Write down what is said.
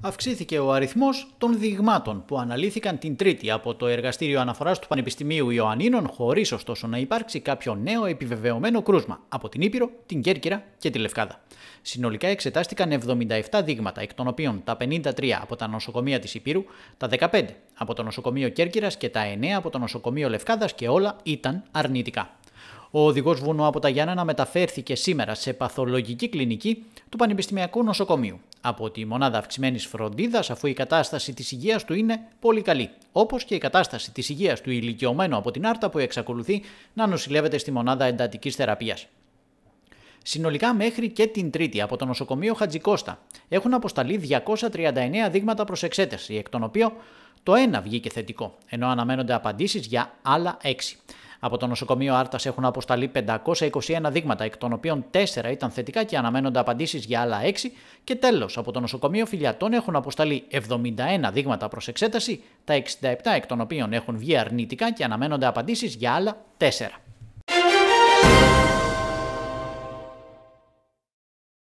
αυξήθηκε ο αριθμός των δειγμάτων που αναλύθηκαν την Τρίτη από το Εργαστήριο Αναφοράς του Πανεπιστημίου Ιωαννίνων, χωρίς ωστόσο να υπάρξει κάποιο νέο επιβεβαιωμένο κρούσμα από την Ήπειρο, την Κέρκυρα και τη Λευκάδα. Συνολικά εξετάστηκαν 77 δείγματα, εκ των οποίων τα 53 από τα νοσοκομεία της Ήπειρου, τα 15 από το νοσοκομείο Κέρκυρας και τα 9 από το νοσοκομείο Λευκάδας και όλα ήταν αρνητικά. Ο οδηγός βουνό από τα Γιάννενα μεταφέρθηκε σήμερα σε παθολογική κλινική του Πανεπιστημιακού Νοσοκομείου από τη μονάδα αυξημένης φροντίδας, αφού η κατάσταση της υγείας του είναι πολύ καλή. Όπως και η κατάσταση της υγείας του ηλικιωμένου από την Άρτα που εξακολουθεί να νοσηλεύεται στη μονάδα εντατικής θεραπείας. Συνολικά μέχρι και την Τρίτη από το νοσοκομείο Χατζικώστα έχουν αποσταλεί 239 δείγματα προς εξέταση, εκ των οποίων το ένα βγήκε θετικό, ενώ αναμένονται απαντήσεις για άλλα 6. Από το νοσοκομείο Άρτας έχουν αποσταλεί 521 δείγματα, εκ των οποίων 4 ήταν θετικά και αναμένονται απαντήσεις για άλλα 6. Και τέλος, από το νοσοκομείο Φιλιατών έχουν αποσταλεί 71 δείγματα προς εξέταση, τα 67 εκ των οποίων έχουν βγει αρνητικά και αναμένονται απαντήσεις για άλλα 4.